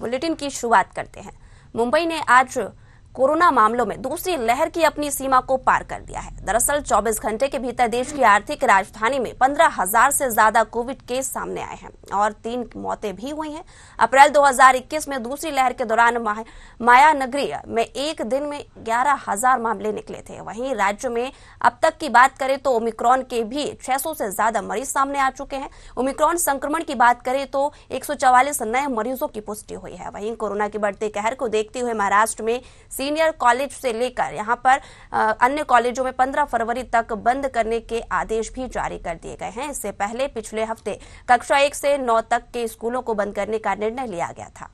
bulletin की शुरुआत करते हैं मुंबई ने आज कोरोना मामलों में दूसरी लहर की अपनी सीमा को पार कर दिया है दरअसल 24 घंटे के भीतर देश की आर्थिक राजधानी में पंद्रह हजार से ज्यादा कोविड केस सामने आए हैं और तीन मौतें भी हुई हैं अप्रैल 2021 में दूसरी लहर के दौरान माया नगरी में एक दिन में ग्यारह हजार मामले निकले थे वहीं राज्य में अब तक की बात करें तो ओमिक्रॉन के भी छह से ज्यादा मरीज सामने आ चुके हैं ओमिक्रॉन संक्रमण की बात करें तो एक नए मरीजों की पुष्टि हुई है वहीं कोरोना के बढ़ते कहर को देखते हुए महाराष्ट्र में सीनियर कॉलेज से लेकर यहां पर अन्य कॉलेजों में 15 फरवरी तक बंद करने के आदेश भी जारी कर दिए गए हैं इससे पहले पिछले हफ्ते कक्षा एक से नौ तक के स्कूलों को बंद करने का निर्णय लिया गया था